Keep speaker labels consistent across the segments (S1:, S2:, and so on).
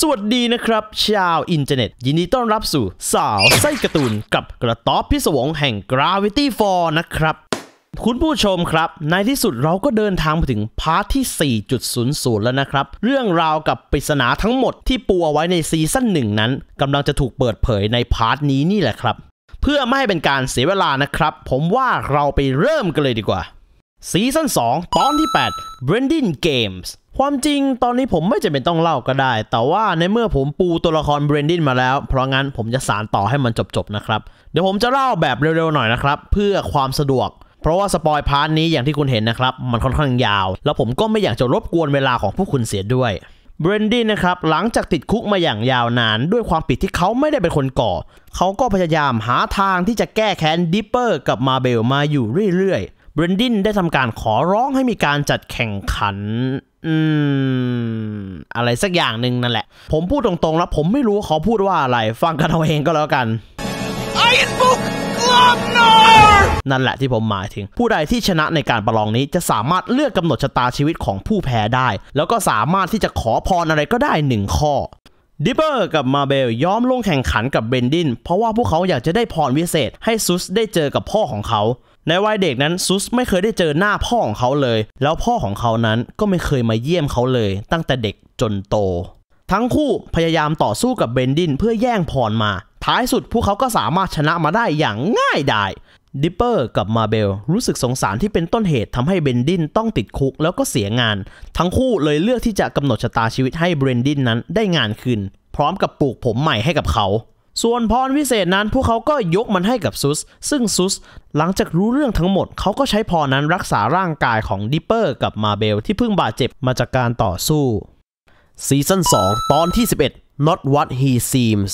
S1: สวัสดีนะครับ ชาวอินเทอร์เน็ต ยินดีต้อนรับสู่สาวไส้การ์ตูนกับกระต๊อบพิศวงแห่ง Gravity f a l นะครับ คุณผู้ชมครับในที่สุดเราก็เดินทางมาถึง พาร์ทที่ 4.00 แล้วนะครับ เรื่องราวกับปริศนาทั้งหมดที่ปูเอาไว้ในซีซั่นหนึ่งนั้นกำลังจะถูกเปิดเผยในพาร์ทนี้นี่แหละครับ เพื่อไม่ให้เป็นการเสียเวลานะครับผมว่าเราไปเริ่มกันเลยดีกว่าซีซั่น2ตอนที่ 8 b r a n d i n Games ความจริงตอนนี้ผมไม่จำเป็นต้องเล่าก็ได้ แต่ว่าในเมื่อผมปูตัวละครเบรนดินมาแล้ว เพราะงั้นผมจะสารต่อให้มันจบๆนะครับ เดี๋ยวผมจะเล่าแบบเร็วๆหน่อยนะครับ เพื่อความสะดวก เพราะว่าสปอยพาร์ทนี้อย่างที่คุณเห็นนะครับ มันค่อนข้างยาว แล้วผมก็ไม่อยากจะรบกวนเวลาของผู้คุณเสียด้วยเบรนดี้นะครับ หลังจากติดคุกมาอย่างยาวนานด้วยความผิดที่เขาไม่ได้เป็นคนก่อ เขาก็พยายามหาทางที่จะแก้แค้นดิปเปอร์กับมาเบลมาอยู่เรื่อยๆเบรนดินได้ทำการขอร้องให้มีการจัดแข่งขันอืม อะไรสักอย่างหนึ่งนั่นแหละ ผมพูดตรงๆแล้วผมไม่รู้เขาพูดว่าอะไร ฟังกันเอาเองก็แล้วกัน้บุกกล o k นั่นแหละที่ผมหมายถึงผู้ใดที่ชนะในการประลองนี้จะสามารถเลือกกำหนดชะตาชีวิตของผู้แพ้ได้ แล้วก็สามารถที่จะขอพรอะไรก็ได้หนึ่งข้อ ดิปเปอร์กับมาเบลยอมลงแข่งขันกับเบนดิน เพราะว่าพวกเขาอยากจะได้พรวิเศษ ให้ซุสได้เจอกับพ่อของเขาในวัยเด็กนั้นซุสไม่เคยได้เจอหน้าพ่อของเขาเลย แล้วพ่อของเขานั้นก็ไม่เคยมาเยี่ยมเขาเลยตั้งแต่เด็กจนโต ทั้งคู่พยายามต่อสู้กับเบนดินเพื่อแย่งพรมา ท้ายสุดพวกเขาก็สามารถชนะมาได้อย่างง่ายดายดิปเปอร์กับมาเบลรู้สึกสงสารที่เป็นต้นเหตุทำให้เบนดินต้องติดคุกแล้วก็เสียงาน ทั้งคู่เลยเลือกที่จะกำหนดชะตาชีวิตให้เบนดินนั้นได้งานคืนพร้อมกับปลูกผมใหม่ให้กับเขาส่วนพรวิเศษนั้นพวกเขาก็ยกมันให้กับซุส ซึ่งซุส หลังจากรู้เรื่องทั้งหมดเขาก็ใช้พรนั้นรักษาร่างกายของดิปเปอร์กับมาเบลที่เพิ่งบาดเจ็บมาจากการต่อสู้ซีซั่น2ตอนที่ 11 Not What He Seems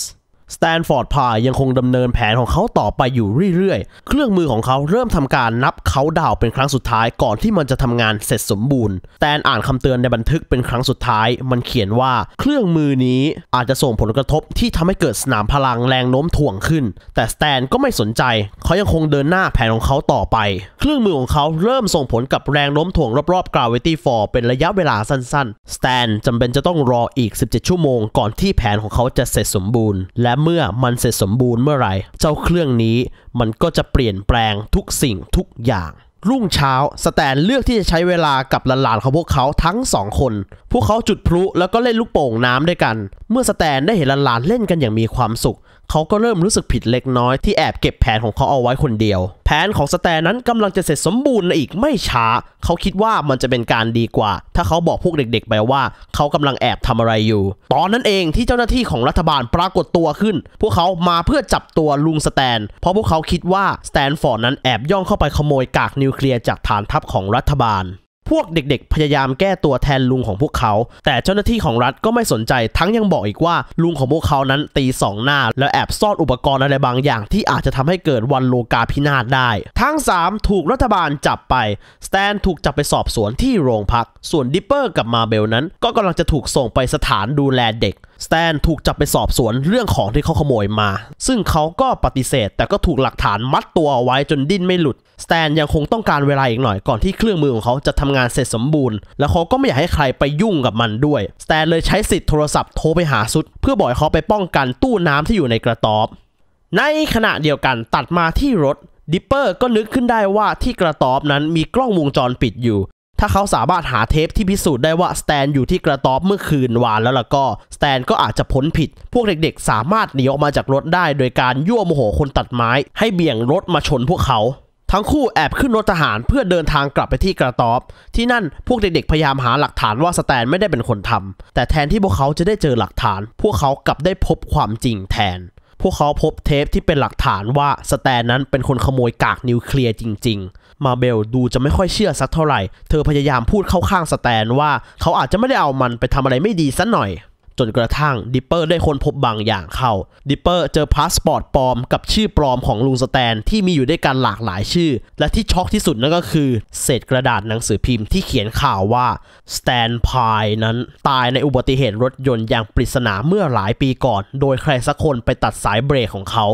S1: สแตนฟอร์ดพายยังคงดำเนินแผนของเขาต่อไปอยู่เรื่อยๆ เครื่องมือของเขาเริ่มทำการนับเขาดาวเป็นครั้งสุดท้ายก่อนที่มันจะทำงานเสร็จสมบูรณ์ แตนอ่านคำเตือนในบันทึกเป็นครั้งสุดท้าย มันเขียนว่าเครื่องมือนี้อาจจะส่งผลกระทบที่ทำให้เกิดสนามพลังแรงโน้มถ่วงขึ้น แต่สแตนก็ไม่สนใจ เขายังคงเดินหน้าแผนของเขาต่อไป เครื่องมือของเขาเริ่มส่งผลกับแรงโน้มถ่วงรอบๆกราวิตี้ฟอร์เป็นระยะเวลาสั้นๆ สแตนจำเป็นจะต้องรออีก 17 ชั่วโมง ก่อนที่แผนของเขาจะเสร็จสมบูรณ์และเมื่อมันเสร็จสมบูรณ์เมื่อไร เจ้าเครื่องนี้ มันก็จะเปลี่ยนแปลงทุกสิ่งทุกอย่าง รุ่งเช้า สแตนเลือกที่จะใช้เวลากับหลานๆของพวกเขาทั้งสองคน พวกเขาจุดพลุแล้วก็เล่นลูกโป่งน้ำด้วยกัน เมื่อสแตนได้เห็นหลานๆเล่นกันอย่างมีความสุขเขาก็เริ่มรู้สึกผิดเล็กน้อยที่แอบเก็บแผนของเขาเอาไว้คนเดียว แผนของสแตนนั้นกำลังจะเสร็จสมบูรณ์อีกไม่ช้า เขาคิดว่ามันจะเป็นการดีกว่า ถ้าเขาบอกพวกเด็กๆ ไปว่าเขากำลังแอบทำอะไรอยู่ ตอนนั้นเองที่เจ้าหน้าที่ของรัฐบาลปรากฏตัวขึ้น พวกเขามาเพื่อจับตัวลุงสแตน เพราะพวกเขาคิดว่าสแตนฟอร์ดนั้นแอบย่องเข้าไปขโมยกากนิวเคลียร์จากฐานทัพของรัฐบาลพวกเด็กๆ พยายามแก้ตัวแทนลุงของพวกเขา แต่เจ้าหน้าที่ของรัฐก็ไม่สนใจทั้งยังบอกอีกว่าลุงของพวกเขานั้นตีสองหน้า แล้วแอบซ่อนอุปกรณ์อะไรบางอย่างที่อาจจะทำให้เกิดวันโลกาพินาศได้ ทั้ง 3 ถูกรัฐบาลจับไป สแตนถูกจับไปสอบสวนที่โรงพัก ส่วนดิปเปอร์กับมาเบลนั้นก็กำลังจะถูกส่งไปสถานดูแลเด็กสแตนถูกจับไปสอบสวนเรื่องของที่เขาขโมยมา ซึ่งเขาก็ปฏิเสธ แต่ก็ถูกหลักฐานมัดตัวเอาไว้จนดิ้นไม่หลุดสแตนยังคงต้องการเวลาอีกหน่อยก่อนที่เครื่องมือของเขาจะทำงานเสร็จสมบูรณ์แล้วเขาก็ไม่อยากให้ใครไปยุ่งกับมันด้วยสแตนเลยใช้สิทธิ์โทรศัพท์โทรไปหาซุด เพื่อบอกเขาไปป้องกันตู้น้ำที่อยู่ในกระต๊อบในขณะเดียวกันตัดมาที่รถดิปเปอร์ก็นึกขึ้นได้ว่าที่กระต๊อบนั้นมีกล้องวงจรปิดอยู่ถ้าเขาสามารถหาเทปที่พิสูจน์ได้ว่าสแตนอยู่ที่กระต๊อบเมื่อคืนวานแล้วล่ะก็สแตนก็อาจจะพ้นผิด พวกเด็กๆ สามารถหนีออกมาจากรถได้โดยการยั่วโมโหคนตัดไม้ ให้เบี่ยงรถมาชนพวกเขาทั้งคู่แอบขึ้นรถทหารเพื่อเดินทางกลับไปที่กระต๊อบที่นั่นพวกเด็กๆ พยายามหาหลักฐานว่าสแตนไม่ได้เป็นคนทำแต่แทนที่พวกเขาจะได้เจอหลักฐาน พวกเขากลับได้พบความจริงแทนพวกเขาพบเทปที่เป็นหลักฐานว่าสแตนนั้นเป็นคนขโมยกากนิวเคลียร์จริงๆ มาเบลดูจะไม่ค่อยเชื่อสักเท่าไหร่ เธอพยายามพูดเข้าข้างสแตนว่า เขาอาจจะไม่ได้เอามันไปทำอะไรไม่ดีักหน่อยจนกระทั่งดิปเปอร์ได้ค้นพบบางอย่างเข้าดิปเปอร์เจอพาสปอร์ตปลอม กับชื่อปลอมของลุงสแตนที่มีอยู่ด้วยกันหลากหลายชื่อ และที่ช็อกที่สุดนั่นก็คือ เศษกระดาษหนังสือพิมพ์ที่เขียนข่าวว่าสแตนพายนั้นตายในอุบัติเหตุรถยนต์อย่างปริศนาเมื่อหลายปีก่อน โดยใครสักคนไปตัดสายเบรกของเขา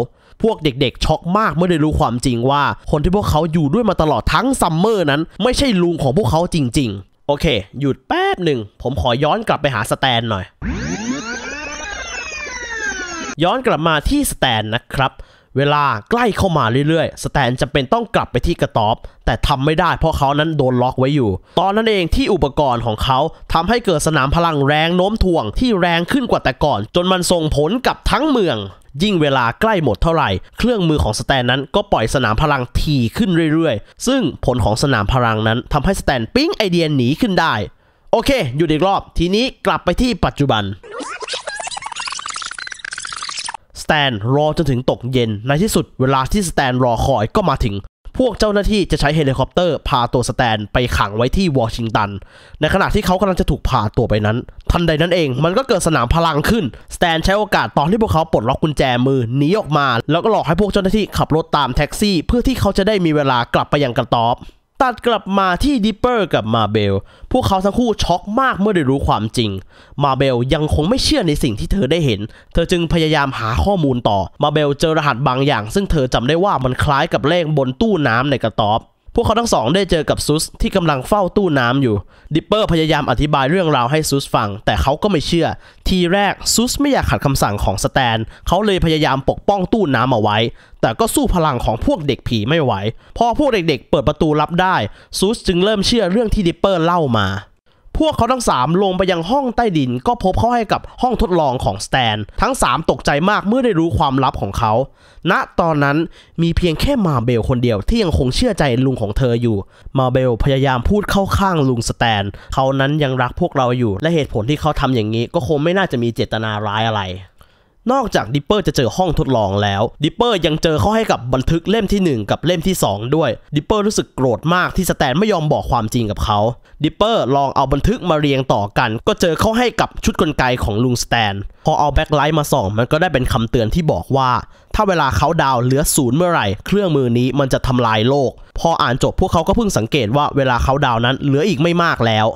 S1: พวกเด็กๆ ช็อกมากเมื่อได้รู้ความจริงว่า คนที่พวกเขาอยู่ด้วยมาตลอดทั้งซัมเมอร์นั้น ไม่ใช่ลุงของพวกเขาจริง ๆโอเค หยุดแป๊บหนึ่ง ผมขอย้อนกลับไปหาสแตนหน่อย ย้อนกลับมาที่สแตนนะครับ เวลาใกล้เข้ามาเรื่อยๆสแตนจำเป็นต้องกลับไปที่กระต๊อบ แต่ทำไม่ได้เพราะเขานั้นโดนล็อกไว้อยู่ ตอนนั้นเองที่อุปกรณ์ของเขาทำให้เกิดสนามพลังแรงโน้มถ่วงที่แรงขึ้นกว่าแต่ก่อน จนมันส่งผลกับทั้งเมืองยิ่งเวลาใกล้หมดเท่าไหร่เครื่องมือของสแตนนั้นก็ปล่อยสนามพลังที่ขึ้นเรื่อยๆ ซึ่งผลของสนามพลังนั้นทำให้สแตนปิ้งไอเดียหนีขึ้นได้ โอเค อยู่อีกรอบ ทีนี้กลับไปที่ปัจจุบันสแตนรอจนถึงตกเย็น ในที่สุดเวลาที่สแตนรอคอยก็มาถึงพวกเจ้าหน้าที่จะใช้เฮลิคอปเตอร์พาตัวสแตนไปขังไว้ที่วอชิงตัน ในขณะที่เขากำลังจะถูกพาตัวไปนั้น ทันใดนั้นเองมันก็เกิดสนามพลังขึ้น สแตนใช้โอกาสตอนที่พวกเขาปลดล็อกกุญแจมือหนีออกมา แล้วก็หลอกให้พวกเจ้าหน้าที่ขับรถตามแท็กซี่ เพื่อที่เขาจะได้มีเวลากลับไปยังกระต๊อบตัดกลับมาที่ดิปเปอร์กับมาเบล พวกเขาทั้งคู่ช็อกมากเมื่อได้รู้ความจริง มาเบลยังคงไม่เชื่อในสิ่งที่เธอได้เห็น เธอจึงพยายามหาข้อมูลต่อ มาเบลเจอรหัสบางอย่างซึ่งเธอจำได้ว่ามันคล้ายกับเลขบนตู้น้ำในกระต๊อบพวกเขาทั้งสองได้เจอกับซุสที่กำลังเฝ้าตู้น้ำอยู่ดิปเปอร์พยายามอธิบายเรื่องราวให้ซุสฟัง แต่เขาก็ไม่เชื่อ ทีแรกซุสไม่อยากขัดคำสั่งของสแตนเขาเลยพยายามปกป้องตู้น้ำเอาไว้ แต่ก็สู้พลังของพวกเด็กผีไม่ไหวพอพวกเด็กๆเปิดประตูรับได้ซุสจึงเริ่มเชื่อเรื่องที่ดิปเปอร์เล่ามาพวกเขาทั้ง3ลงไปยังห้องใต้ดินก็พบเขาให้กับห้องทดลองของสแตน ทั้ง3ตกใจมากเมื่อได้รู้ความลับของเขา ณตอนนั้นมีเพียงแค่มาเบลคนเดียวที่ยังคงเชื่อใจลุงของเธออยู่ มาเบลพยายามพูดเข้าข้างลุงสแตน เขานั้นยังรักพวกเราอยู่และเหตุผลที่เขาทำอย่างนี้ก็คงไม่น่าจะมีเจตนาร้ายอะไรนอกจากดิปเปอร์จะเจอห้องทดลองแล้วดิปเปอร์ยังเจอเขาให้กับบันทึกเล่มที่ 1 กับเล่มที่ 2 ด้วยดิปเปอร์รู้สึกโกรธมากที่สแตนไม่ยอมบอกความจริงกับเขาดิปเปอร์ลองเอาบันทึกมาเรียงต่อกันก็เจอเขาให้กับชุดกลไกของลุงสแตนพอเอาแบ็คไลท์มาส่องมันก็ได้เป็นคำเตือนที่บอกว่า ถ้าเวลาเขาดาวเหลือศูนย์เมื่อไหร่เครื่องมือนี้มันจะทำลายโลก พออ่านจบพวกเขาก็เพิ่งสังเกตว่าเวลาเขาดาวนั้นเหลืออีกไม่มากแล้ว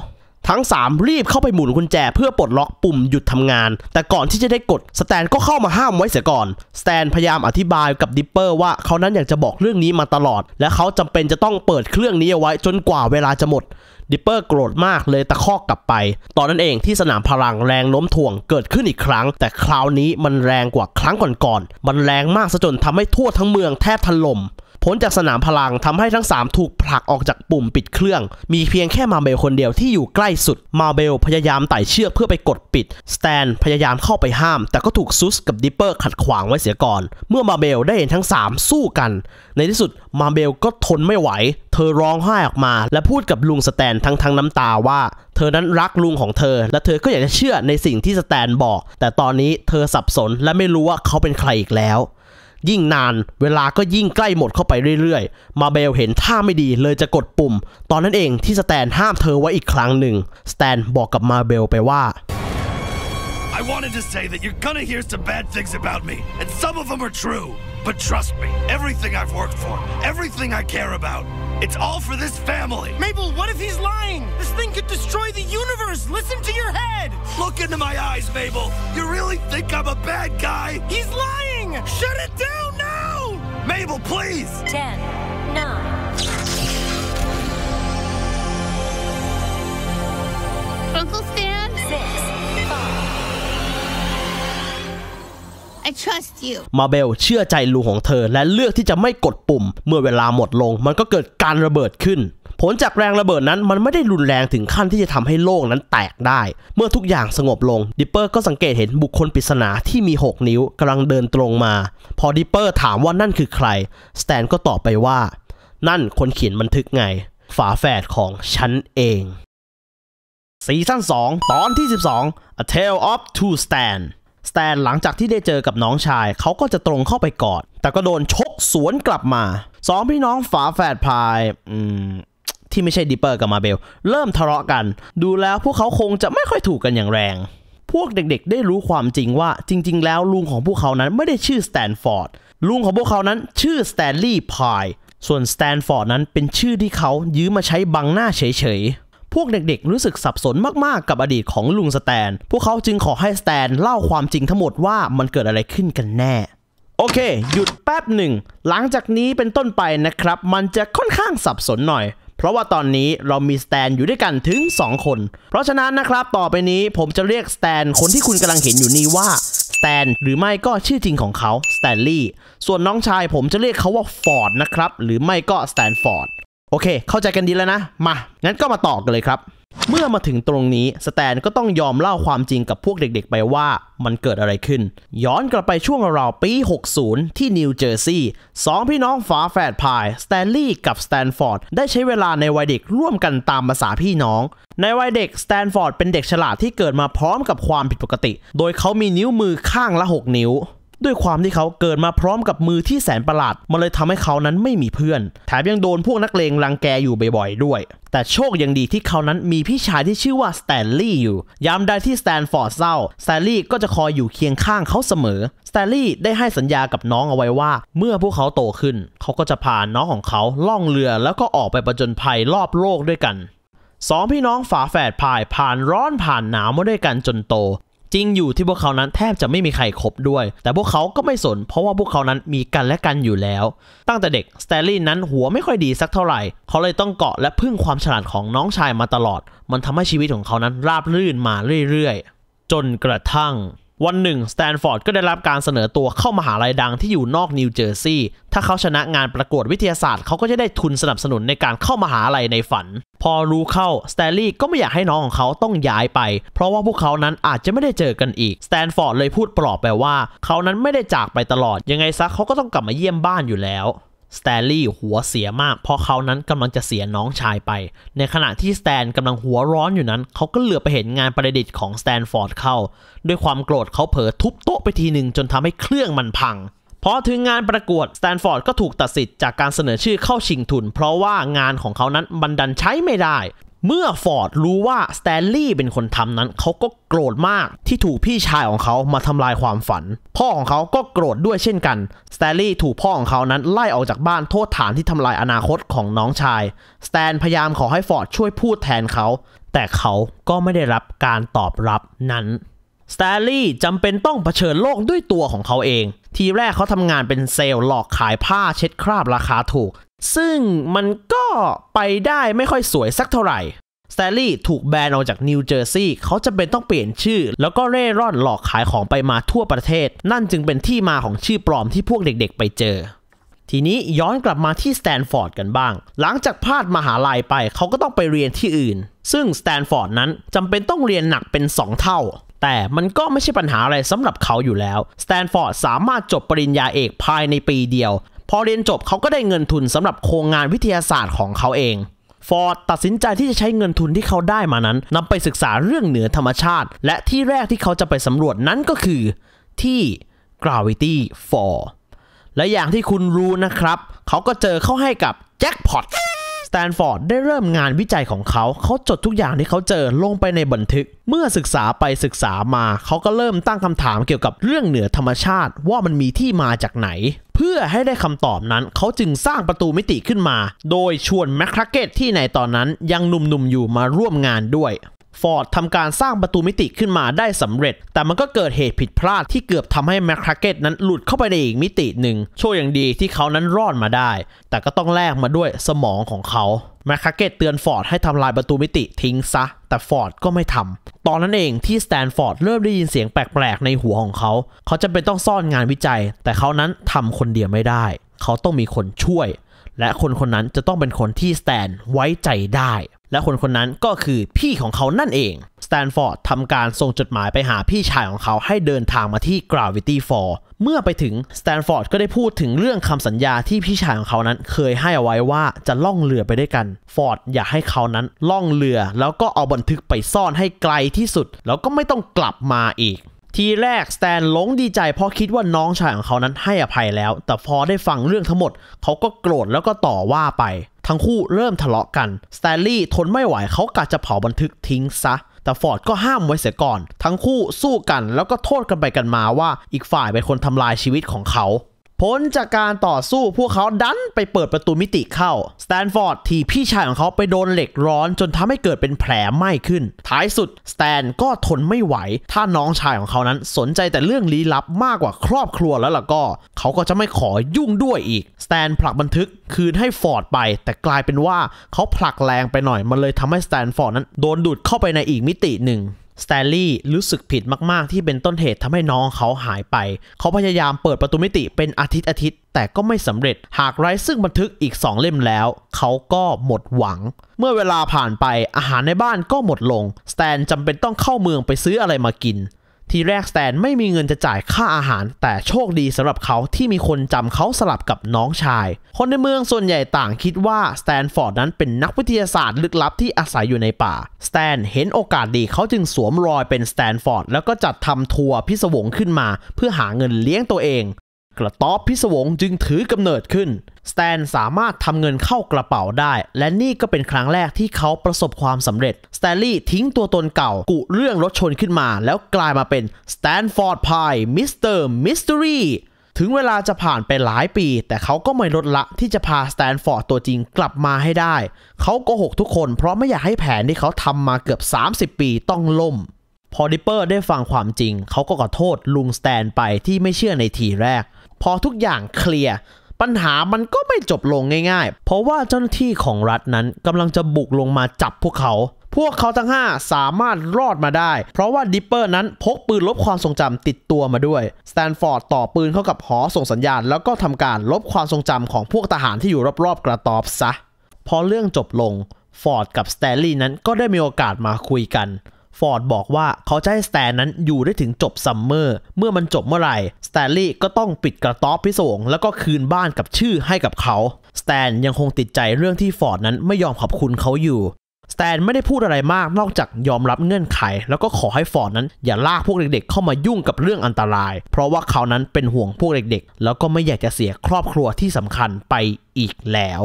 S1: ทั้ง 3 รีบเข้าไปหมุนกุญแจเพื่อปลดล็อกปุ่มหยุดทำงาน แต่ก่อนที่จะได้กดสแตนก็เข้ามาห้ามไว้เสียก่อน สแตนพยายามอธิบายกับดิปเปอร์ว่าเขานั้นอยากจะบอกเรื่องนี้มาตลอด และเขาจำเป็นจะต้องเปิดเครื่องนี้เอาไว้จนกว่าเวลาจะหมดดิปเปอร์โกรธมากเลยตะคอกกลับไป ตอนนั้นเองที่สนามพลังแรงโน้มถ่วงเกิดขึ้นอีกครั้ง แต่คราวนี้มันแรงกว่าครั้งก่อนๆมันแรงมากซะจนทำให้ทั่วทั้งเมืองแทบถล่มพ้นจากสนามพลังทำให้ทั้ง 3 ถูกผลักออกจากปุ่มปิดเครื่อง มีเพียงแค่มาเบลคนเดียวที่อยู่ใกล้สุด มาเบลพยายามไต่เชือกเพื่อไปกดปิด สแตนพยายามเข้าไปห้าม แต่ก็ถูกซุสกับดิปเปอร์ขัดขวางไว้เสียก่อน เมื่อมาเบลได้เห็นทั้ง 3 สู้กัน ในที่สุดมาเบลก็ทนไม่ไหว เธอร้องไห้ออกมา และพูดกับลุงสแตนทั้งทั้งน้ำตาว่าเธอนั้นรักลุงของเธอ และเธอก็อยากจะเชื่อในสิ่งที่สแตนบอก แต่ตอนนี้เธอสับสนและไม่รู้ว่าเขาเป็นใครอีกแล้วยิ่งนานเวลาก็ยิ่งใกล้หมดเข้าไปเรื่อยๆ มาเบลเห็นท่าไม่ดีเลยจะกดปุ่ม ตอนนั้นเองที่สแตนห้ามเธอไว้อีกครั้งหนึ่งสแตนบอกกับมาเบลไปว่า I wanted to say that you're gonna hear some bad things about me, and some of them are true. But trust me, everything I've worked for, everything I care about, it's all for this family. Mabel, what if he's lying? This thing could destroy the universe. Listen to your head. Look into my eyes, Mabel. You really think I'm a bad guy? He's lying. Shut it down now. Mabel, please. Ten, nine. Uncle Stan? Six. I trust you มาเบลเชื่อใจลุงของเธอและเลือกที่จะไม่กดปุ่ม เมื่อเวลาหมดลง มันก็เกิดการระเบิดขึ้น ผลจากแรงระเบิดนั้น มันไม่ได้รุนแรงถึงขั้นที่จะทำให้โลกนั้นแตกได้ เมื่อทุกอย่างสงบลงดิปเปอร์ก็สังเกตเห็นบุคคลปริศนาที่มี6 นิ้วกำลังเดินตรงมา พอดิปเปอร์ถามว่านั่นคือใครสแตนก็ตอบไปว่า นั่นคนเขียนบันทึกไง ฝาแฝดของฉันเองซีซั่น2 ตอนที่ 12 A Tale of Two Stand สแตนหลังจากที่ได้เจอกับน้องชายเขาก็จะตรงเข้าไปกอด แต่ก็โดนชกสวนกลับมาสองพี่น้องฝาแฝดพายที่ไม่ใช่ดิปเปอร์กับมาเบลเริ่มทะเลาะกัน ดูแล้วพวกเขาคงจะไม่ค่อยถูกกันอย่างแรง พวกเด็กๆได้รู้ความจริงว่า จริงๆแล้วลุงของพวกเขานั้นไม่ได้ชื่อสแตนฟอร์ดลุงของพวกเขานั้นชื่อสแตนลีย์พายส่วนสแตนฟอร์ดนั้นเป็นชื่อที่เขายื้อมาใช้บังหน้าเฉยพวกเด็กๆรู้สึกสับสนมากๆ กับอดีตของลุงสแตน พวกเขาจึงขอให้สแตนเล่าความจริงทั้งหมดว่ามันเกิดอะไรขึ้นกันแน่ โอเค หยุดแป๊บหนึ่ง หลังจากนี้เป็นต้นไปนะครับมันจะค่อนข้างสับสนหน่อย เพราะว่าตอนนี้เรามีสแตนอยู่ด้วยกันถึง 2 คน เพราะฉะนั้นนะครับต่อไปนี้ผมจะเรียกสแตนคนที่คุณกำลังเห็นอยู่นี้ว่าสแตน หรือไม่ก็ชื่อจริงของเขาสแตนลี่ส่วนน้องชายผมจะเรียกเขาว่าฟอร์ดนะครับหรือไม่ก็สแตนฟอร์ดโอเค เข้าใจกันดีแล้วนะ มา งั้นก็มาต่อกันเลยครับ เมื่อมาถึงตรงนี้ สแตนก็ต้องยอมเล่าความจริงกับพวกเด็กๆไปว่ามันเกิดอะไรขึ้น ย้อนกลับไปช่วงราวปี 60 ที่นิวเจอร์ซีย์สองพี่น้องฝาแฝดพาย สแตนลีย์กับสแตนฟอร์ด ได้ใช้เวลาในวัยเด็กร่วมกันตามภาษาพี่น้อง ในวัยเด็ก สแตนฟอร์ดเป็นเด็กฉลาดที่เกิดมาพร้อมกับความผิดปกติ โดยเขามีนิ้วมือข้างละ 6 นิ้วด้วยความที่เขาเกิดมาพร้อมกับมือที่แสนประหลาด มันเลยทำให้เขานั้นไม่มีเพื่อน แถมยังโดนพวกนักเลงรังแกอยู่บ่อยๆด้วย แต่โชคยังดีที่เขานั้นมีพี่ชายที่ชื่อว่าสแตนลีย์อยู่ ยามใดที่สแตนฟอร์ดเศร้าสแตนลีย์ก็จะคอยอยู่เคียงข้างเขาเสมอสแตนลีย์ได้ให้สัญญากับน้องเอาไว้ว่า เมื่อพวกเขาโตขึ้น เขาก็จะพาน้องของเขาล่องเรือแล้วก็ออกไปประจนภัยรอบโลกด้วยกันสองพี่น้องฝาแฝดพายผ่านร้อนผ่านหนาวมาด้วยกันจนโตจริงอยู่ที่พวกเขานั้นแทบจะไม่มีใครคบด้วย แต่พวกเขาก็ไม่สนเพราะว่าพวกเขานั้นมีกันและกันอยู่แล้ว ตั้งแต่เด็กสเตลลี่นั้นหัวไม่ค่อยดีสักเท่าไหร่เขาเลยต้องเกาะและพึ่งความฉลาดของน้องชายมาตลอด มันทำให้ชีวิตของเขานั้นราบรื่นมาเรื่อยๆจนกระทั่งวันหนึ่งสแตนฟอร์ดก็ได้รับการเสนอตัวเข้ามาหาลัยดังที่อยู่นอกนิวเจอร์ซีย์ถ้าเขาชนะงานประกวดวิทยาศาสตร์เขาก็จะได้ทุนสนับสนุนในการเข้ามาหาลัยในฝัน พอรู้เข้าสแตลลี่ก็ไม่อยากให้น้องของเขาต้องย้ายไป เพราะว่าพวกเขานั้นอาจจะไม่ได้เจอกันอีก สแตนฟอร์ดเลยพูดปลอบไปว่า เขานั้นไม่ได้จากไปตลอด ยังไงซะเขาก็ต้องกลับมาเยี่ยมบ้านอยู่แล้วสแตลลี่หัวเสียมาก เพราะเขานั้นกำลังจะเสียน้องชายไป ในขณะที่สแตนกำลังหัวร้อนอยู่นั้น เขาก็เหลือไปเห็นงานประดิษฐ์ของสแตนฟอร์ดเข้า ด้วยความโกรธเขาเผลอทุบโต๊ะไปทีหนึ่งจนทำให้เครื่องมันพัง พอถึงงานประกวดสแตนฟอร์ดก็ถูกตัดสิทธิ์จากการเสนอชื่อเข้าชิงทุน เพราะว่างานของเขานั้นบันดันใช้ไม่ได้เมื่อฟอร์ดรู้ว่าสแตนลีย์เป็นคนทำนั้นเขาก็โกรธมากที่ถูกพี่ชายของเขามาทำลายความฝันพ่อของเขาก็โกรธด้วยเช่นกันสแตนลีย์ถูกพ่อของเขานั้นไล่ออกจากบ้านโทษฐานที่ทำลายอนาคตของน้องชายสแตนพยายามขอให้ฟอร์ดช่วยพูดแทนเขา แต่เขาก็ไม่ได้รับการตอบรับนั้นสแตลลี่จำเป็นต้องเผชิญโลกด้วยตัวของเขาเอง ทีแรกเขาทำงานเป็นเซลล์หลอกขายผ้าเช็ดคราบราคาถูกซึ่งมันก็ไปได้ไม่ค่อยสวยสักเท่าไหร่สแตลลี่ถูกแบนออกจากนิวเจอร์ซีย์เขาจะเป็นต้องเปลี่ยนชื่อ แล้วก็เร่ร่อนหลอกขายของไปมาทั่วประเทศ นั่นจึงเป็นที่มาของชื่อปลอมที่พวกเด็กๆไปเจอ ทีนี้ย้อนกลับมาที่สแตนฟอร์ดกันบ้าง หลังจากพลาดมหาลัยไปเขาก็ต้องไปเรียนที่อื่น ซึ่งสแตนฟอร์ดนั้นจำเป็นต้องเรียนหนักเป็น2 เท่า แต่มันก็ไม่ใช่ปัญหาอะไรสำหรับเขาอยู่แล้วสแตนฟอร์ดสามารถจบปริญญาเอกภายในปีเดียวพอเรียนจบเขาก็ได้เงินทุนสำหรับโครงงานวิทยาศาสตร์ของเขาเองฟอร์ดตัดสินใจที่จะใช้เงินทุนที่เขาได้มานั้นนำไปศึกษาเรื่องเหนือธรรมชาติ และที่แรกที่เขาจะไปสำรวจนั้นก็คือที่ Gravity Fall และอย่างที่คุณรู้นะครับ เขาก็เจอเข้าให้กับแจ็คพอตแตนฟอร์ดได้เริ่มงานวิจัยของเขา เขาจดทุกอย่างที่เขาเจอลงไปในบันทึก เมื่อศึกษาไปศึกษามา เขาก็เริ่มตั้งคำถามเกี่ยวกับเรื่องเหนือธรรมชาติว่ามันมีที่มาจากไหน เพื่อให้ได้คำตอบนั้น เขาจึงสร้างประตูมิติขึ้นมา โดยชวนแมคคาเกตที่ในตอนนั้นยังหนุ่มๆอยู่มาร่วมงานด้วยฟอร์ดทำการสร้างประตูมิติขึ้นมาได้สำเร็จ แต่มันก็เกิดเหตุผิดพลาดที่เกือบทำให้แมคคาเกตนั้นหลุดเข้าไปในอีกมิติหนึ่ง โชคอย่างดีที่เขานั้นรอดมาได้ แต่ก็ต้องแลกมาด้วยสมองของเขา แมคคาเกตเตือนฟอร์ดให้ทำลายประตูมิติทิ้งซะ แต่ฟอร์ดก็ไม่ทำ ตอนนั้นเองที่สแตนฟอร์ดเริ่มได้ยินเสียงแปลกๆในหัวของเขา เขาจะเป็นต้องซ่อนงานวิจัย แต่เขานั้นทำคนเดียวไม่ได้ เขาต้องมีคนช่วย และคนคนนั้นจะต้องเป็นคนที่สแตนไว้ใจได้และคนคนนั้นก็คือพี่ของเขานั่นเอง สแตนฟอร์ดทำการส่งจดหมายไปหาพี่ชายของเขาให้เดินทางมาที่ Gravity Fall เมื่อไปถึง สแตนฟอร์ดก็ได้พูดถึงเรื่องคำสัญญาที่พี่ชายของเขานั้นเคยให้เอาไว้ว่าจะล่องเรือไปด้วยกัน ฟอร์ดอยากให้เขานั้นล่องเรือแล้วก็เอาบันทึกไปซ่อนให้ไกลที่สุด แล้วก็ไม่ต้องกลับมาอีกทีแรกสแตนหลงดีใจเพราะคิดว่าน้องชายของเขานั้นให้อภัยแล้ว แต่พอได้ฟังเรื่องทั้งหมดเขาก็โกรธแล้วก็ต่อว่าไป ทั้งคู่เริ่มทะเลาะกันสแตนลีย์ทนไม่ไหวเขากะจะเผาบันทึกทิ้งซะ แต่ฟอร์ดก็ห้ามไว้เสียก่อน ทั้งคู่สู้กันแล้วก็โทษกันไปกันมาว่าอีกฝ่ายเป็นคนทำลายชีวิตของเขาผลจากการต่อสู้พวกเขาดันไปเปิดประตูมิติเข้าสแตนฟอร์ดที่พี่ชายของเขาไปโดนเหล็กร้อนจนทำให้เกิดเป็นแผลไหม้ขึ้น ท้ายสุดสแตนก็ทนไม่ไหว ถ้าน้องชายของเขานั้นสนใจแต่เรื่องลี้ลับมากกว่าครอบครัวแล้วล่ะก็ เขาก็จะไม่ขอยุ่งด้วยอีกสแตนผลักบันทึกคืนให้ฟอร์ดไป แต่กลายเป็นว่าเขาผลักแรงไปหน่อย มันเลยทำให้สแตนฟอร์ดนั้นโดนดูดเข้าไปในอีกมิติหนึ่งสแตลลี่รู้สึกผิดมากๆ ที่เป็นต้นเหตุทำให้น้องเขาหายไป เขาพยายามเปิดประตูมิติเป็นอาทิตย์อาทิตย์ แต่ก็ไม่สำเร็จ หากไร้ซึ่งบันทึกอีก2เล่มแล้ว เขาก็หมดหวัง เมื่อเวลาผ่านไปอาหารในบ้านก็หมดลง สแตนจำเป็นต้องเข้าเมืองไปซื้ออะไรมากินทีแรกสแตนไม่มีเงินจะจ่ายค่าอาหาร แต่โชคดีสำหรับเขาที่มีคนจำเขาสลับกับน้องชาย คนในเมืองส่วนใหญ่ต่างคิดว่าสแตนฟอร์ดนั้นเป็นนักวิทยาศาสตร์ลึกลับที่อาศัยอยู่ในป่าสแตนเห็นโอกาสดีเขาจึงสวมรอยเป็นสแตนฟอร์ดแล้วก็จัดทำทัวร์พิศวงขึ้นมาเพื่อหาเงินเลี้ยงตัวเองกระต๊อบพิศวงจึงถือกำเนิดขึ้นสแตนสามารถทำเงินเข้ากระเป๋าได้ และนี่ก็เป็นครั้งแรกที่เขาประสบความสำเร็จสแตนลี่ทิ้งตัวตนเก่ากุเรื่องรถชนขึ้นมา แล้วกลายมาเป็นสแตนฟอร์ดพายมิสเตอร์มิสตรีถึงเวลาจะผ่านไปหลายปี แต่เขาก็ไม่ลดละที่จะพาสแตนฟอร์ดตัวจริงกลับมาให้ได้ เขาก็หกทุกคนเพราะไม่อยากให้แผน ที่เขาทำมาเกือบ30 ปีต้องล่ม พอดิปเปอร์ได้ฟังความจริงเขาก็ขอโทษลุงสแตนไปที่ไม่เชื่อในทีแรกพอทุกอย่างเคลียร์ ปัญหามันก็ไม่จบลงง่ายๆ เพราะว่าเจ้าหน้าที่ของรัฐนั้นกำลังจะบุกลงมาจับพวกเขา พวกเขาทั้ง5สามารถรอดมาได้ เพราะว่าดิปเปอร์นั้นพกปืนลบความทรงจำติดตัวมาด้วยสแตนฟอร์ดต่อปืนเข้ากับหอส่งสัญญาณแล้วก็ทำการลบความทรงจำของพวกทหารที่อยู่รอบๆกระตอบซะ พอเรื่องจบลงฟอร์ดกับสแตลลี่นั้นก็ได้มีโอกาสมาคุยกันฟอร์ดบอกว่าเขาจะให้สแตนนั้นอยู่ได้ถึงจบซัมเมอร์เมื่อมันจบเมื่อไหร่สแตนลี่ก็ต้องปิดกระต๊อบพิสวงแล้วก็คืนบ้านกับชื่อให้กับเขาสแตนยังคงติดใจเรื่องที่ฟอร์ดนั้นไม่ยอมขอบคุณเขาอยู่สแตนไม่ได้พูดอะไรมากนอกจากยอมรับเงื่อนไข แล้วก็ขอให้ฟอร์ดนั้น อย่าลากพวกเด็กๆ เข้ามายุ่งกับเรื่องอันตราย เพราะว่าเขานั้นเป็นห่วงพวกเด็กๆ แล้วก็ไม่อยากจะเสียครอบครัวที่สำคัญไปอีกแล้ว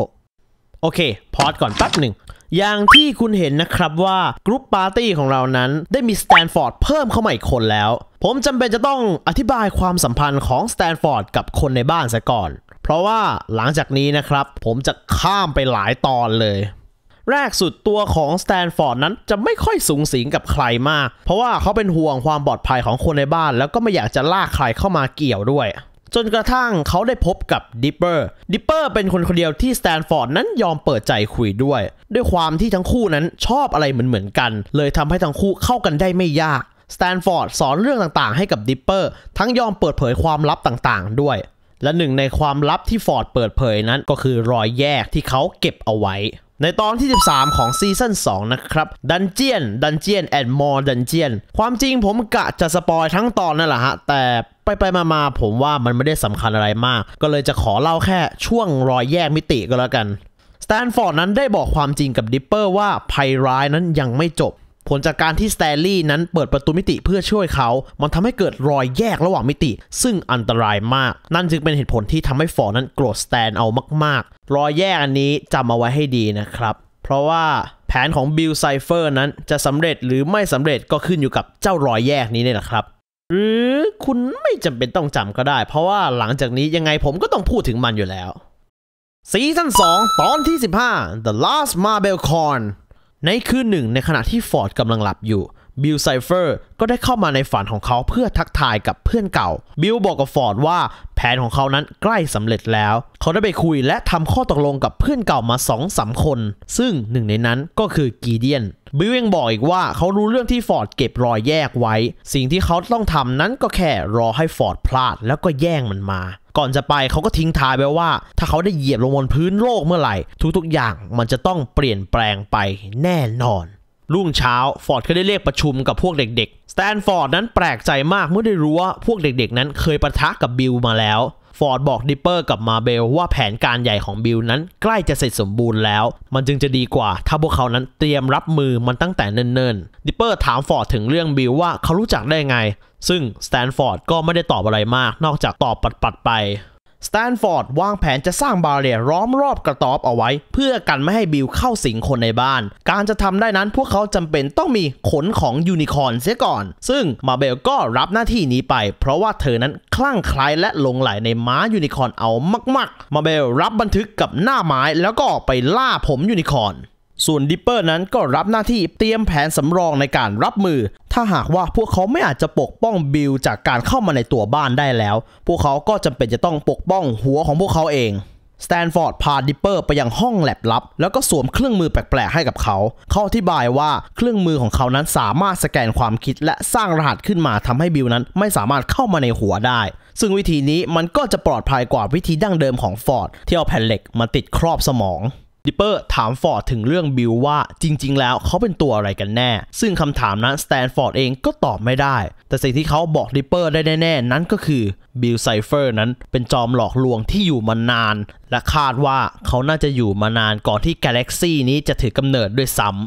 S1: โอเคพอดก่อนแป๊บหนึ่งอย่างที่คุณเห็นนะครับว่ากรุ๊ปปาร์ตี้ของเรานั้นได้มีสแตนฟอร์ดเพิ่มเข้ามาอีกคนแล้ว ผมจำเป็นจะต้องอธิบายความสัมพันธ์ของสแตนฟอร์ดกับคนในบ้านซะก่อน เพราะว่าหลังจากนี้นะครับผมจะข้ามไปหลายตอนเลย แรกสุดตัวของสแตนฟอร์ดนั้นจะไม่ค่อยสูงสิงกับใครมาก เพราะว่าเขาเป็นห่วงความปลอดภัยของคนในบ้าน แล้วก็ไม่อยากจะลากใครเข้ามาเกี่ยวด้วยจนกระทั่งเขาได้พบกับดิปเปอร์ ดิปเปอร์เป็นคนคนเดียวที่สแตนฟอร์ดนั้นยอมเปิดใจคุยด้วย ด้วยความที่ทั้งคู่นั้นชอบอะไรเหมือนๆกัน เลยทำให้ทั้งคู่เข้ากันได้ไม่ยาก สแตนฟอร์ดสอนเรื่องต่างๆให้กับดิปเปอร์ ทั้งยอมเปิดเผยความลับต่างๆด้วย และหนึ่งในความลับที่ฟอร์ดเปิดเผยนั้นก็คือรอยแยกที่เขาเก็บเอาไว้ ในตอนที่ 13ของซีซั่น2นะครับดันเจียนดันเจียนแอนด์มอร์ดันเจียนความจริงผมกะจะสปอยทั้งตอนนั่นแหละฮะ แต่ไปไปมามาผมว่ามันไม่ได้สำคัญอะไรมาก ก็เลยจะขอเล่าแค่ช่วงรอยแยกมิติก็แล้วกันสแตนฟอร์ดนั้นได้บอกความจริงกับดิปเปอร์ว่าภัยร้ายนั้นยังไม่จบ ผลจากการที่สแตลลี่นั้นเปิดประตูมิติเพื่อช่วยเขา มันทำให้เกิดรอยแยกระหว่างมิติ ซึ่งอันตรายมาก นั่นจึงเป็นเหตุผลที่ทำให้ฟอร์นั้นโกรธสแตนเอามาก ๆ รอยแยกอันนี้จำเอาไว้ให้ดีนะครับ เพราะว่าแผนของบิลไซเฟอร์นั้นจะสำเร็จหรือไม่สำเร็จก็ขึ้นอยู่กับเจ้ารอยแยกนี้เนี่ยแหละครับหรือคุณไม่จำเป็นต้องจำก็ได้ เพราะว่าหลังจากนี้ยังไงผมก็ต้องพูดถึงมันอยู่แล้วซีซั่น2ตอนที่ 15 The Last Marble Corn ในคืนหนึ่ง ในขณะที่ฟอร์ดกำลังหลับอยู่บิลไซเฟอร์ก็ได้เข้ามาในฝันของเขาเพื่อทักทายกับเพื่อนเก่าบิลบอกกับฟอร์ดว่าแผนของเขานั้นใกล้สำเร็จแล้ว เขาได้ไปคุยและทำข้อตกลงกับเพื่อนเก่ามา2อสาคน ซึ่งหนึ่งในนั้นก็คือกีเดียนบิลยังบอกอีกว่าเขารู้เรื่องที่ฟอร์ดเก็บรอยแยกไว้ สิ่งที่เขาต้องทำนั้นก็แค่รอให้ฟอร์ดพลาดแล้วก็แย่งมันมา ก่อนจะไปเขาก็ทิ้งท้ายไปว่า ถ้าเขาได้เหยียบลงบนพื้นโลกเมื่อไหร่ ทุกๆ อย่างมันจะต้องเปลี่ยนแปลงไปแน่นอนรุ่งเช้าฟอร์ดก็ได้เรียกประชุมกับพวกเด็กๆ สแตนฟอร์ดนั้นแปลกใจมากเมื่อได้รู้ว่าพวกเด็กๆ นั้นเคยประทะกับบิลมาแล้ว ฟอร์ดบอกดิปเปอร์กับมาเบลว่าแผนการใหญ่ของบิลนั้น ใกล้จะเสร็จสมบูรณ์แล้ว มันจึงจะดีกว่า ถ้าพวกเขานั้นเตรียมรับมือมันตั้งแต่เนิ่นๆ ดิปเปอร์ถามฟอร์ดถึงเรื่องบิลว่าเขารู้จักได้ไง ซึ่งสแตนฟอร์ดก็ไม่ได้ตอบอะไรมากนอกจากตอบปัดๆไปสแตนฟอร์ดวางแผนจะสร้างบาเรียล้อมรอบกระต๊อบเอาไว้ เพื่อกันไม่ให้บิลเข้าสิงคนในบ้าน การจะทำได้นั้นพวกเขาจำเป็นต้องมีขนของยูนิคอร์นเสียก่อน ซึ่งมาเบลก็รับหน้าที่นี้ไป เพราะว่าเธอนั้นคลั่งไคล้และหลงไหลในม้ายูนิคอร์นเอามากๆมาเบลรับบันทึกกับหน้าไม้แล้วก็ไปล่าผมยูนิคอร์นส่วนดิปเปอร์นั้นก็รับหน้าที่เตรียมแผนสำรองในการรับมือถ้าหากว่าพวกเขาไม่อาจจะปกป้องบิลจากการเข้ามาในตัวบ้านได้แล้ว พวกเขาก็จำเป็นจะต้องปกป้องหัวของพวกเขาเอง สแตนฟอร์ดพาดิปเปอร์ไปยังห้องแลบลับ แล้วก็สวมเครื่องมือแปลก ๆ ให้กับเขา เขาอธิบายว่าเครื่องมือของเขานั้นสามารถสแกนความคิด และสร้างรหัสขึ้นมาทำให้บิลนั้นไม่สามารถเข้ามาในหัวได้ ซึ่งวิธีนี้มันก็จะปลอดภัยกว่าวิธีดั้งเดิมของฟอร์ดที่เอาแผ่นเหล็กมาติดครอบสมองดิปเปอร์ถามฟอร์ดถึงเรื่องบิลว่าจริงๆ แล้วเขาเป็นตัวอะไรกันแน่ ซึ่งคำถามนั้นสแตนฟอร์ดเองก็ตอบไม่ได้ แต่สิ่งที่เขาบอกดิปเปอร์ได้แน่ๆ นั้นก็คือบิลไซเฟอร์นั้นเป็นจอมหลอกลวงที่อยู่มานาน และคาดว่าเขาน่าจะอยู่มานานก่อนที่กาแล็กซี่นี้จะถือกำเนิดด้วยซ้ำ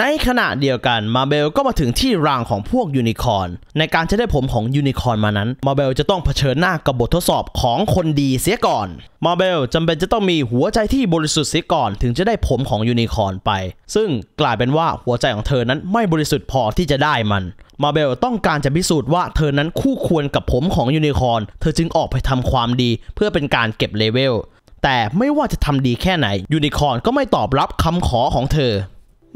S1: ในขณะเดียวกันมาเบลก็มาถึงที่รางของพวกยูนิคอร์นในการจะได้ผมของยูนิคอร์นมานั้นมาเบลจะต้องเผชิญหน้ากับบททดสอบของคนดีเสียก่อนมาเบลจำเป็นจะต้องมีหัวใจที่บริสุทธิ์เสียก่อนถึงจะได้ผมของยูนิคอร์นไปซึ่งกลายเป็นว่าหัวใจของเธอนั้นไม่บริสุทธิ์พอที่จะได้มันมาเบลต้องการจะพิสูจน์ว่าเธอนั้นคู่ควรกับผมของยูนิคอร์นเธอจึงออกไปทำความดีเพื่อเป็นการเก็บเลเวลแต่ไม่ว่าจะทำดีแค่ไหนยูนิคอร์นก็ไม่ตอบรับคำขอของเธอ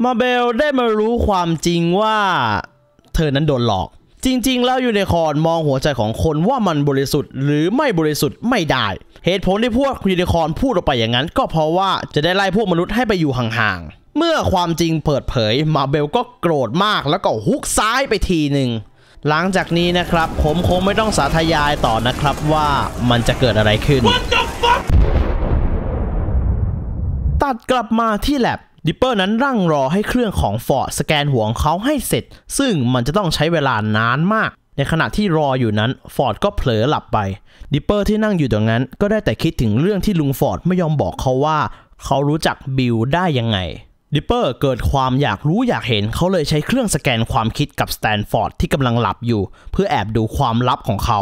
S1: มาเบลได้มารู้ความจริงว่าเธอนั้นโดนหลอก จริงๆแล้วยูนิคอร์นมองหัวใจของคนว่ามันบริสุทธิ์หรือไม่บริสุทธิ์ไม่ได้ เหตุผลที่พวกยูนิคอร์นพูดออกไปอย่างนั้นก็เพราะว่าจะได้ไล่พวกมนุษย์ให้ไปอยู่ห่างๆ เมื่อความจริงเปิดเผย มาเบลก็โกรธมากแล้วก็ฮุกซ้ายไปทีหนึ่ง หลังจากนี้นะครับผมคงไม่ต้องสาธยายต่อนะครับว่ามันจะเกิดอะไรขึ้น ตัดกลับมาที่แลบดิปเปอร์นั้นร่างรอให้เครื่องของฟอร์ดสแกนหัวของเขาให้เสร็จ ซึ่งมันจะต้องใช้เวลานานมาก ในขณะที่รออยู่นั้นฟอร์ดก็เผลอหลับไปดิปเปอร์ที่นั่งอยู่ตรงนั้นก็ได้แต่คิดถึงเรื่องที่ลุงฟอร์ดไม่ยอมบอกเขาว่า เขารู้จักบิลได้ยังไงดิปเปอร์เกิดความอยากรู้อยากเห็นเขาเลยใช้เครื่องสแกนความคิดกับสแตนฟอร์ดที่กำลังหลับอยู่ เพื่อแอบดูความลับของเขา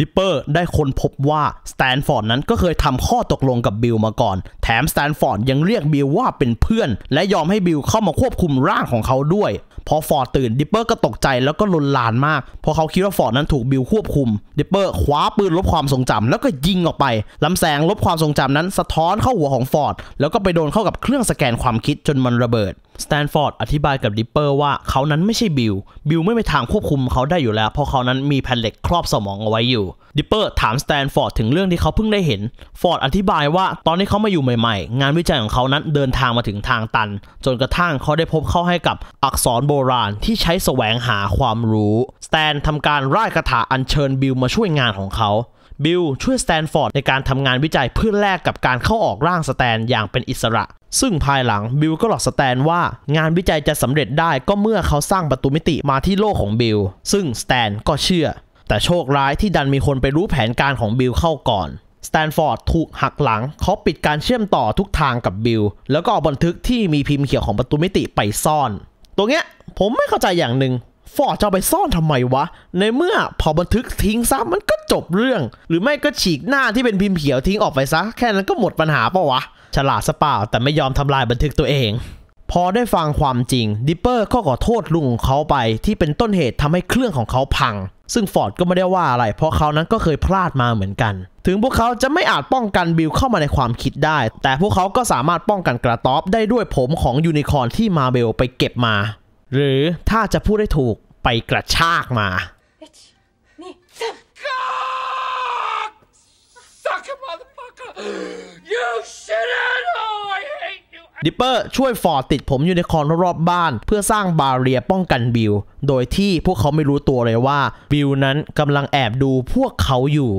S1: ดิปเปอร์ได้ค้นพบว่าสแตนฟอร์ดนั้นก็เคยทำข้อตกลงกับบิลมาก่อน แถมสแตนฟอร์ดยังเรียกบิลว่าเป็นเพื่อน และยอมให้บิลเข้ามาควบคุมร่างของเขาด้วย พอฟอร์ดตื่นดิปเปอร์ก็ตกใจแล้วก็ลนลานมาก เพราะเขาคิดว่าฟอร์ดนั้นถูกบิลควบคุมดิปเปอร์คว้าปืนลบความทรงจำแล้วก็ยิงออกไปลำแสงลบความทรงจำนั้นสะท้อนเข้าหัวของฟอร์ดแล้วก็ไปโดนเข้ากับเครื่องสแกนความคิดจนมันระเบิดสแตนฟอร์ดอธิบายกับดิปเปอร์ว่าเขานั้นไม่ใช่บิล บิลไม่ไปทางควบคุมเขาได้อยู่แล้ว เพราะเขานั้นมีแผ่นเหล็กครอบสมองเอาไว้อยู่ ดิปเปอร์ถามสแตนฟอร์ดถึงเรื่องที่เขาเพิ่งได้เห็น ฟอร์ดอธิบายว่าตอนที่เขามาอยู่ใหม่ๆ งานวิจัยของเขานั้นเดินทางมาถึงทางตัน จนกระทั่งเขาได้พบเข้าให้กับอักษรโบราณที่ใช้แสวงหาความรู้ สแตนทำการร่ายคาถาอัญเชิญบิลมาช่วยงานของเขาบิลช่วยสแตนฟอร์ดในการทำงานวิจัยเพื่อแลกกับการเข้าออกร่างสแตนอย่างเป็นอิสระ ซึ่งภายหลัง บิลก็หลอกสแตนว่า งานวิจัยจะสำเร็จได้ก็เมื่อเขาสร้างประตูมิติมาที่โลกของบิล ซึ่งสแตนก็เชื่อ แต่โชคร้ายที่ดันมีคนไปรู้แผนการของบิลเข้าก่อนสแตนฟอร์ดถูกหักหลัง เขาปิดการเชื่อมต่อทุกทางกับบิล แล้วก็เอาบันทึกที่มีพิมพ์เขียวของประตูมิติไปซ่อนตัวเนี้ยผมไม่เข้าใจอย่างหนึ่งฟอร์ดจะไปซ่อนทำไมวะ ในเมื่อพอบันทึกทิ้งซะมันก็จบเรื่อง หรือไม่ก็ฉีกหน้าที่เป็นพิมพ์เขียวทิ้งออกไปซะ แค่นั้นก็หมดปัญหาปะวะ ฉลาดสเปล่าแต่ไม่ยอมทำลายบันทึกตัวเอง พอได้ฟังความจริงดิปเปอร์ก็ขอโทษลุงเขาไปที่เป็นต้นเหตุทำให้เครื่องของเขาพัง ซึ่งฟอร์ดก็ไม่ได้ว่าอะไร เพราะเขานั้นก็เคยพลาดมาเหมือนกัน ถึงพวกเขาจะไม่อาจป้องกันบิลเข้ามาในความคิดได้ แต่พวกเขาก็สามารถป้องกันกระต๊อบได้ด้วยผมของยูนิคอร์นที่มาเบลไปเก็บมา หรือถ้าจะพูดได้ถูกไปกระชากมาดิปเปอร์ช่วยฟอร์ดติดผมยูนิคอร์นรอบบ้าน เพื่อสร้างบาเรียป้องกันบิลโดยที่พวกเขาไม่รู้ตัวเลยว่าบิลนั้นกำลังแอบดูพวกเขาอยู่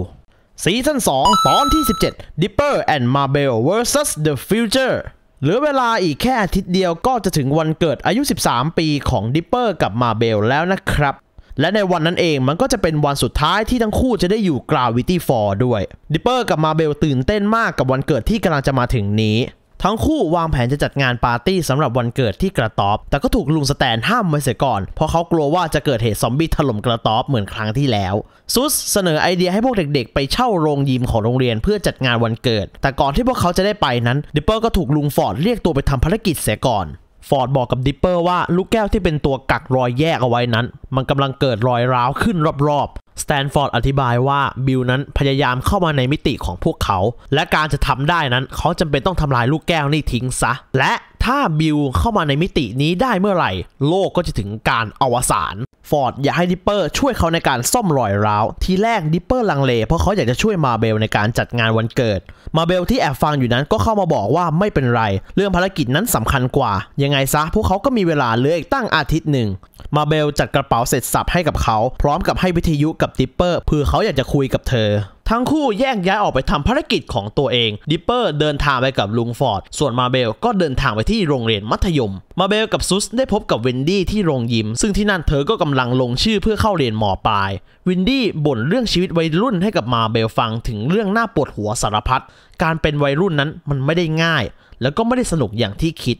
S1: ซีซั่น2ตอนที่ 17 Dipper and Marble vs the Future หลือเวลาอีกแค่อาทิตย์เดียวก็จะถึงวันเกิดอายุ 13 ปีของดิปเปอร์กับมาเบลแล้วนะครับ และในวันนั้นเองมันก็จะเป็นวันสุดท้ายที่ทั้งคู่จะได้อยู่กราวิตี้ฟอร์ด้วยดิปเปอร์กับมาเบลตื่นเต้นมากกับวันเกิดที่กำลังจะมาถึงนี้ทั้งคู่วางแผนจะจัดงานปาร์ตี้ สำหรับวันเกิดที่กระต๊อบ แต่ก็ถูกลุงสแตนห้ามไว้เสียก่อน เพราะเขากลัวว่าจะเกิดเหตุซอมบี้ถล่มกระต๊อบเหมือนครั้งที่แล้วซุสเสนอไอเดียให้พวกเด็กๆไปเช่าโรงยิมของโรงเรียนเพื่อจัดงานวันเกิด แต่ก่อนที่พวกเขาจะได้ไปนั้นดิปเปอร์ก็ถูกลุงฟอร์ดเรียกตัวไปทำภารกิจเสียก่อน ฟอร์ดบอกกับดิปเปอร์ว่าลูกแก้วที่เป็นตัวกักรอยแยกเอาไว้นั้น มันกำลังเกิดรอยร้าวขึ้นรอบๆสแตนฟอร์ดอธิบายว่า บิลนั้นพยายามเข้ามาในมิติของพวกเขา และการจะทำได้นั้นเขาจำเป็นต้องทำลายลูกแก้วนี่ทิ้งซะ และถ้าบิลเข้ามาในมิตินี้ได้เมื่อไหร่ โลกก็จะถึงการอวสานฟอร์ดอยากให้ดิปเปอร์ช่วยเขาในการซ่อมรอยร้าว ทีแรกดิปเปอร์ลังเลเพราะเขาอยากจะช่วยมาเบลในการจัดงานวันเกิด มาเบลที่แอบฟังอยู่นั้นก็เข้ามาบอกว่าไม่เป็นไร เรื่องภารกิจนั้นสำคัญกว่า ยังไงซะ พวกเขาก็มีเวลาเหลืออีกตั้งอาทิตย์หนึ่งมาเบลจัดกระเป๋าเสร็จสับให้กับเขาพร้อมกับให้วิทยุกับดิปเปอร์เพื่อเขาอยากจะคุยกับเธอทั้งคู่แยกย้ายออกไปทำภารกิจของตัวเองดิปเปอร์เดินทางไปกับลุงฟอร์ดส่วนมาเบลก็เดินทางไปที่โรงเรียนมัธยมมาเบลกับซุสได้พบกับเวนดี้ที่โรงยิมซึ่งที่นั่นเธอก็กำลังลงชื่อเพื่อเข้าเรียนมอปลายวินดี้บ่นเรื่องชีวิตวัยรุ่นให้กับมาเบลฟังถึงเรื่องหน้าปวดหัวสารพัดการเป็นวัยรุ่นนั้นมันไม่ได้ง่าย แล้วก็ไม่ได้สนุกอย่างที่คิด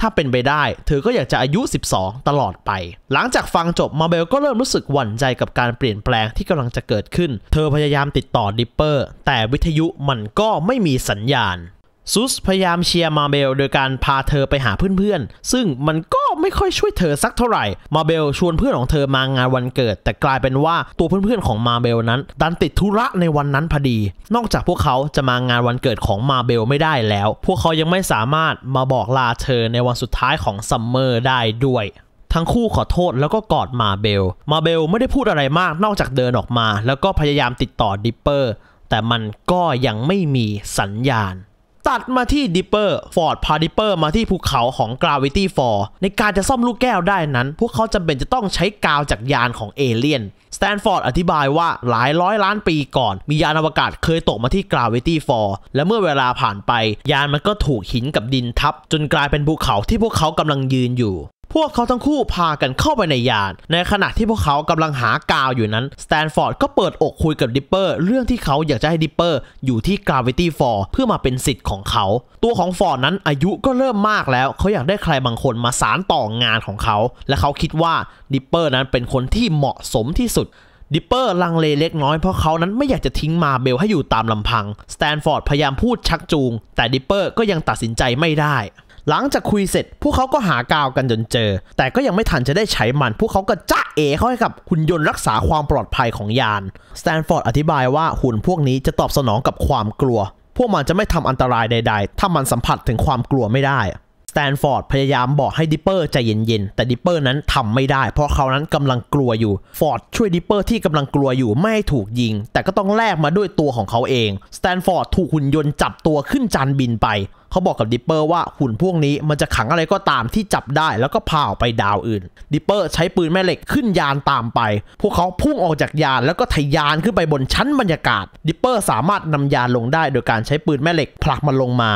S1: ถ้าเป็นไปได้เธอก็อยากจะอายุ 12 ตลอดไป หลังจากฟังจบมาเบลก็เริ่มรู้สึกหวั่นใจกับการเปลี่ยนแปลงที่กำลังจะเกิดขึ้น เธอพยายามติดต่อดิปเปอร์แต่วิทยุมันก็ไม่มีสัญญาณซุสพยายามเชียร์มาเบล โดยการพาเธอไปหาเพื่อน ๆ ซึ่งมันก็ไม่ค่อยช่วยเธอสักเท่าไหร่ มาเบลชวนเพื่อนของเธอมางานวันเกิด แต่กลายเป็นว่าตัวเพื่อน ๆ ของมาเบลนั้น ดันติดธุระในวันนั้นพอดี นอกจากพวกเขาจะมางานวันเกิดของมาเบลไม่ได้แล้ว พวกเขายังไม่สามารถมาบอกลาเธอในวันสุดท้ายของซัมเมอร์ได้ด้วย ทั้งคู่ขอโทษแล้วก็กอดมาเบล มาเบลไม่ได้พูดอะไรมากนอกจากเดินออกมาแล้วก็พยายามติดต่อดิปเปอร์แต่มันก็ยังไม่มีสัญญาณตัดมาที่ดิปเปอร์ ฟอร์ดพาดิปเปอร์มาที่ภูเขาของกราวิตี้ฟอร์ในการจะซ่อมลูกแก้วได้นั้น พวกเขาจำเป็นจะต้องใช้กาวจากยานของเอเลี่ยน สแตนฟอร์ดอธิบายว่าหลายร้อยล้านปีก่อน มียานอวกาศเคยตกมาที่กราวิตี้ฟอร์และเมื่อเวลาผ่านไป ยานมันก็ถูกหินกับดินทับ จนกลายเป็นภูเขาที่พวกเขากำลังยืนอยู่พวกเขาทั้งคู่พากันเข้าไปในยาน ในขณะที่พวกเขากำลังหากาวอยู่นั้นสแตนฟอร์ดก็เปิดอกคุยกับดิปเปอร์เรื่องที่เขาอยากจะให้ดิปเปอร์อยู่ที่กราวิตี้ฟอร์เพื่อมาเป็นสิทธิ์ของเขา ตัวของฟอร์ดนั้นอายุก็เริ่มมากแล้วเขาอยากได้ใครบางคนมาสารต่องานของเขาและเขาคิดว่าดิปเปอร์นั้นเป็นคนที่เหมาะสมที่สุดดิปเปอร์ลังเลเล็กน้อยเพราะเขานั้นไม่อยากจะทิ้งมาเบลให้อยู่ตามลำพังสแตนฟอร์ดพยายามพูดชักจูงแต่ดิปเปอร์ก็ยังตัดสินใจไม่ได้หลังจากคุยเสร็จ พวกเขาก็หากาวกันจนเจอ แต่ก็ยังไม่ทันจะได้ใช้มัน พวกเขาก็จ้าเอเข้าให้กับหุ่นยนต์รักษาความปลอดภัยของยานสแตนฟอร์ดอธิบายว่าหุ่นพวกนี้จะตอบสนองกับความกลัว พวกมันจะไม่ทำอันตรายใดๆ ถ้ามันสัมผัสถึงความกลัวไม่ได้แตนฟอร์ดพยายามบอกให้ดิปเปอร์ใจเย็นๆ แต่ดิปเปอร์นั้นทำไม่ได้เพราะเขานั้นกำลังกลัวอยู่ ฟอร์ดช่วยดิปเปอร์ที่กำลังกลัวอยู่ไม่ถูกยิง แต่ก็ต้องแลกมาด้วยตัวของเขาเองสแตนฟอร์ดถูกหุ่นยนต์จับตัวขึ้นจานบินไป เขาบอกกับดิปเปอร์ว่าหุ่นพวกนี้มันจะขังอะไรก็ตามที่จับได้แล้วก็พาออกไปดาวอื่น ดิปเปอร์ใช้ปืนแม่เหล็กขึ้นยานตามไป พวกเขาพุ่งออกจากยานแล้วก็ทะยานขึ้นไปบนชั้นบรรยากาศ ดิปเปอร์สามารถนำยานลงได้โดยการใช้ปืนแม่เหล็กผลักมันลงมา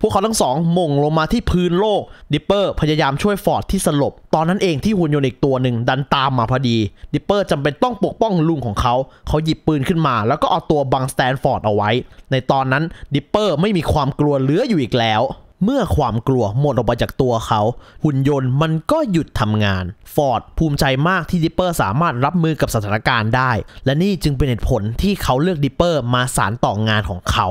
S1: พวกเขาทั้งสองมงลงมาที่พื้นโลก ดิปเปอร์ พยายามช่วยฟอร์ดที่สลบ ตอนนั้นเองที่หุ่นยนต์อีกตัวหนึ่งดันตามมาพอดีดิปเปอร์จำเป็นต้องปกป้องลุงของเขา เขาหยิบปืนขึ้นมาแล้วก็เอาตัวบังสแตนฟอร์ดเอาไว้ ในตอนนั้นดิปเปอร์ไม่มีความกลัวเหลืออยู่อีกแล้ว เมื่อความกลัวหมดออกไปจากตัวเขา หุ่นยนต์มันก็หยุดทำงานฟอร์ดภูมิใจมากที่ดิปเปอร์สามารถรับมือกับสถานการณ์ได้ และนี่จึงเป็นเหตุผลที่เขาเลือกดิปเปอร์ มาสารต่องานของเขา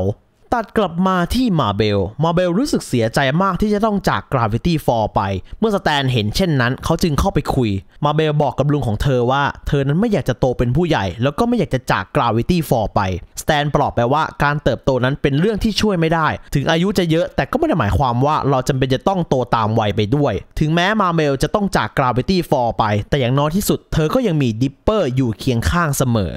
S1: ตัดกลับมาที่มาเบล มาเบลรู้สึกเสียใจมากที่จะต้องจากกราฟิตี้ฟอร์ไป เมื่อสแตนเห็นเช่นนั้นเขาจึงเข้าไปคุย มาเบลบอกกับลุงของเธอว่า เธอนั้นไม่อยากจะโตเป็นผู้ใหญ่ แล้วก็ไม่อยากจะจากกราฟิตี้ฟอร์ไปสแตนปลอบไปว่า การเติบโตนั้นเป็นเรื่องที่ช่วยไม่ได้ ถึงอายุจะเยอะแต่ก็ไม่ได้หมายความว่าเราจำเป็นจะต้องโตตามวัยไปด้วย ถึงแม้มาเบลจะต้องจากกราฟิตี้ฟอร์ไป แต่อย่างน้อยที่สุด เธอก็ยังมีดิปเปอร์อยู่เคียงข้างเสมอ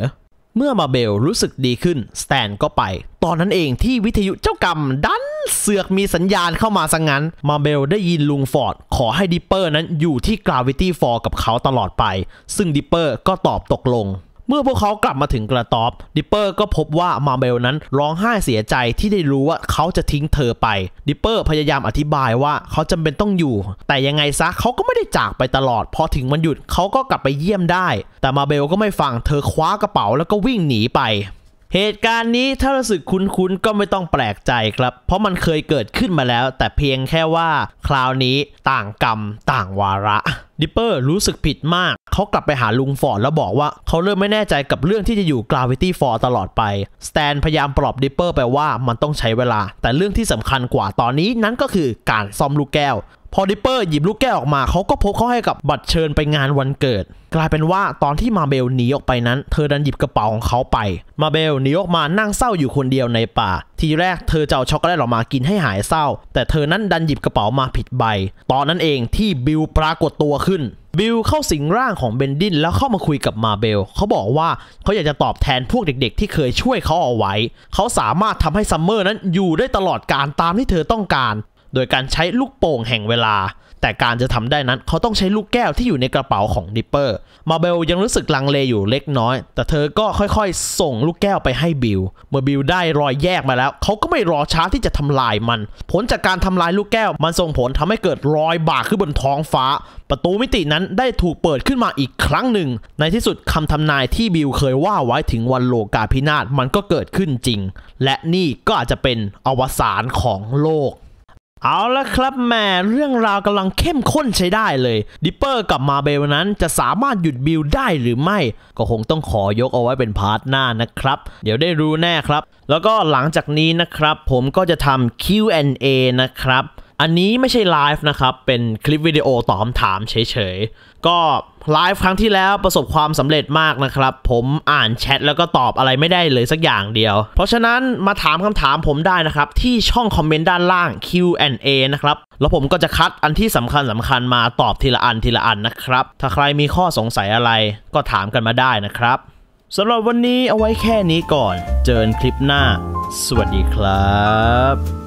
S1: เมื่อมาเบลรู้สึกดีขึ้นสแตนก็ไป ตอนนั้นเองที่วิทยุเจ้ากรรมดันเสือกมีสัญญาณเข้ามาสังงั้น มาเบลได้ยินลุงฟอร์ด ขอให้ดิปเปอร์นั้นอยู่ที่กราวิตี้ฟอร์กับเขาตลอดไป ซึ่งดิปเปอร์ก็ตอบตกลงเมื่อพวกเขากลับมาถึงกระต๊อบดิปเปอร์ก็พบว่ามาเบลนั้นร้องไห้เสียใจที่ได้รู้ว่าเขาจะทิ้งเธอไปดิปเปอร์พยายามอธิบายว่าเขาจำเป็นต้องอยู่แต่ยังไงซะเขาก็ไม่ได้จากไปตลอดพอถึงวันหยุดเขาก็กลับไปเยี่ยมได้ แต่มาเบลก็ไม่ฟังเธอคว้ากระเป๋าแล้วก็วิ่งหนีไปเหตุการณ์นี้ถ้ารู้สึกคุ้นๆก็ไม่ต้องแปลกใจครับ เพราะมันเคยเกิดขึ้นมาแล้วแต่เพียงแค่ว่าคราวนี้ต่างกรรมต่างวาระดิปเปอร์รู้สึกผิดมากเขากลับไปหาลุงฟอร์ดแล้วบอกว่า เขาเริ่มไม่แน่ใจกับเรื่องที่จะอยู่กราวิตี้ฟอร์ตลอดไปสแตนพยายามปลอบดิปเปอร์ไปว่ามันต้องใช้เวลา แต่เรื่องที่สำคัญกว่าตอนนี้นั้นก็คือ การซ่อมลูกแก้วพอดิปเปอร์หยิบลูกแก้วออกมาเขาก็พบเขาให้กับบัตรเชิญไปงานวันเกิด กลายเป็นว่าตอนที่มาเบลหนีออกไปนั้น เธอดันหยิบกระเป๋าของเขาไป มาเบลหนีออกมานั่งเศร้าอยู่คนเดียวในป่า ทีแรกเธอจะเอาช็อกโกแลตออกมากินให้หายเศร้า แต่เธอนั้นดันหยิบกระเป๋ามาผิดใบ ตอนนั้นเองที่บิลปรากฏตัวขึ้นบิลเข้าสิงร่างของเบนดินแล้วเข้ามาคุยกับมาเบลเขาบอกว่าเขาอยากจะตอบแทนพวกเด็กๆ ที่เคยช่วยเขาเอาไว้เขาสามารถทำให้ซัมเมอร์นั้นอยู่ได้ตลอดการตามที่เธอต้องการโดยการใช้ลูกโป่งแห่งเวลา แต่การจะทำได้นั้นเขาต้องใช้ลูกแก้วที่อยู่ในกระเป๋าของดิปเปอร์ มาเบลยังรู้สึกลังเลอยู่เล็กน้อย แต่เธอก็ค่อยๆ ส่งลูกแก้วไปให้บิล เมื่อบิลได้รอยแยกมาแล้ว เขาก็ไม่รอช้าที่จะทำลายมัน ผลจากการทำลายลูกแก้ว มันส่งผลทำให้เกิดรอยบากขึ้นบนท้องฟ้า ประตูมิตินั้นได้ถูกเปิดขึ้นมาอีกครั้งหนึ่ง ในที่สุดคำทำนายที่บิลเคยว่าไว้ถึงวันโลกาพินาศมันก็เกิดขึ้นจริง และนี่ก็อาจจะเป็นอวสานของโลกเอาละครับแม่เรื่องราวกำลังเข้มข้นใช้ได้เลยดิปเปอร์กับมาเบลนั้น จะสามารถหยุดบิลได้หรือไม่ ก็คงต้องขอยกเอาไว้เป็นพาร์ทหน้านะครับ เดี๋ยวได้รู้แน่ครับ แล้วก็หลังจากนี้นะครับ ผมก็จะทำ Q&A นะครับ อันนี้ไม่ใช่ไลฟ์นะครับ เป็นคลิปวิดีโอตอบถามเฉยก็ไลฟ์ครั้งที่แล้วประสบความสำเร็จมากนะครับ ผมอ่านแชทแล้วก็ตอบอะไรไม่ได้เลยสักอย่างเดียวเพราะฉะนั้นมาถามคำถามผมได้นะครับที่ช่องคอมเมนต์ด้านล่าง Q&A นะครับแล้วผมก็จะคัดอันที่สำคัญสำคัญมาตอบทีละอันทีละอันนะครับถ้าใครมีข้อสงสัยอะไรก็ถามกันมาได้นะครับสำหรับวันนี้เอาไว้แค่นี้ก่อนเจอกันคลิปหน้า สวัสดีครับ